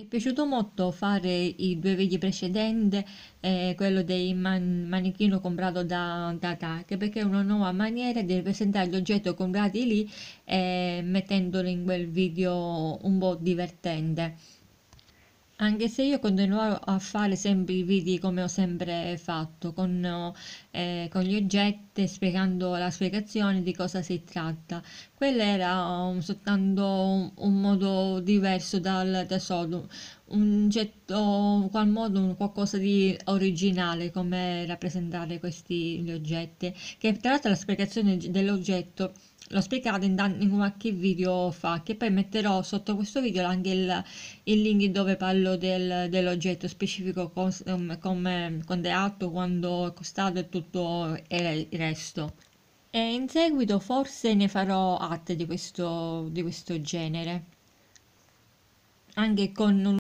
Mi è piaciuto molto fare i due video precedenti, eh, quello dei man manichino comprato da, da TAC, perché è una nuova maniera di rappresentare gli oggetti comprati lì eh, mettendoli in quel video un po' divertente. Anche se io continuavo a fare sempre i video come ho sempre fatto, con, eh, con gli oggetti, spiegando la spiegazione di cosa si tratta. Quello era um, soltanto un, un, modo diverso dal tesoro, un certo, qual modo un qualcosa di originale come rappresentare questi gli oggetti, che tra l'altro la spiegazione dell'oggetto l'ho spiegato in, in, qualche video fa che poi metterò sotto questo video anche il, il link dove parlo del, dell'oggetto specifico come quando è alto quando è costato e tutto il resto e in seguito forse ne farò arte di questo, di questo genere anche con un